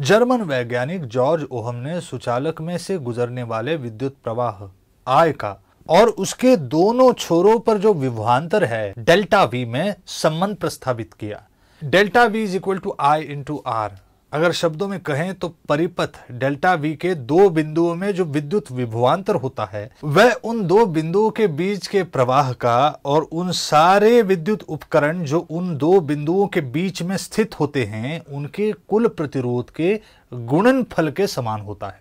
German वैज्ञानिक George ohm ने सुचालक में से गुजरने वाले विद्युत प्रवाह आय का और उसके दोनों छोरों पर जो विभवांतर है डेल्टा वी में संबंध प्रस्तावित किया delta V is equal to I into R अगर शब्दों में कहें तो परिपथ डेल्टा वी के दो बिंदुओं में जो विद्युत विभवांतर होता है वह उन दो बिंदुओं के बीच के प्रवाह का और उन सारे विद्युत उपकरण जो उन दो बिंदुओं के बीच में स्थित होते हैं उनके कुल प्रतिरोध के गुणनफल के समान होता है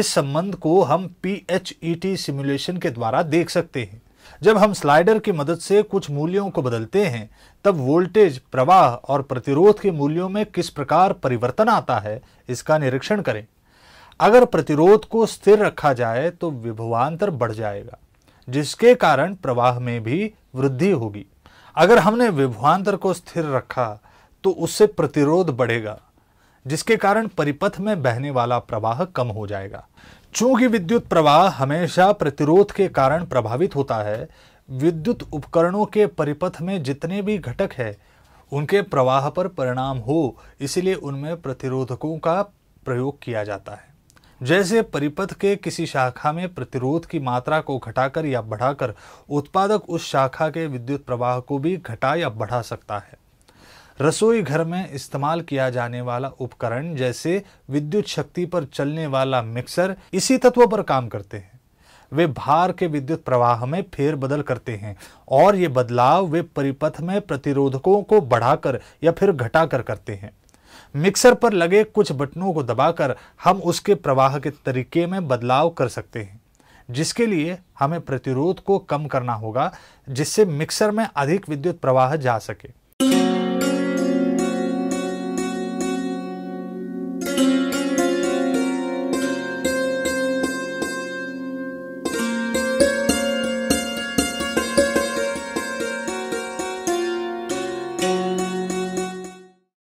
इस संबंध को हम P H E T simulation के द्वारा देख सकते हैं जब हम स्लाइडर की मदद से कुछ मूल्यों को बदलते हैं तब वोल्टेज प्रवाह और प्रतिरोध के मूल्यों में किस प्रकार परिवर्तन आता है इसका निरीक्षण करें अगर प्रतिरोध को स्थिर रखा जाए तो विभवांतर बढ़ जाएगा जिसके कारण प्रवाह में भी वृद्धि होगी अगर हमने विभवांतर को स्थिर रखा तो उससे प्रतिरोध बढ़ेगा जिसके कारण परिपथ में बहने वाला प्रवाह कम हो जाएगा चूंकि विद्युत प्रवाह हमेशा प्रतिरोध के कारण प्रभावित होता है विद्युत उपकरणों के परिपथ में जितने भी घटक है उनके प्रवाह पर परिणाम हो इसलिए उनमें प्रतिरोधकों का प्रयोग किया जाता है जैसे परिपथ के किसी शाखा में प्रतिरोध की मात्रा को घटाकर या बढ़ाकर उत्पादक उस शाखा के विद्युत प्रवाह को भी घटा या बढ़ा सकता है रसोई घर में इस्तेमाल किया जाने वाला उपकरण जैसे विद्युत शक्ति पर चलने वाला मिक्सर इसी तत्व पर काम करते हैं वे भार के विद्युत प्रवाह में फेरबदल करते हैं और ये बदलाव वे परिपथ में प्रतिरोधकों को बढ़ाकर या फिर घटाकर करते हैं मिक्सर पर लगे कुछ बटनों को दबाकर हम उसके प्रवाह के तरीके में बदलाव कर सकते हैं जिसके लिए हमें प्रतिरोध को कम करना होगा जिससे मिक्सर में अधिक विद्युत प्रवाह जा सके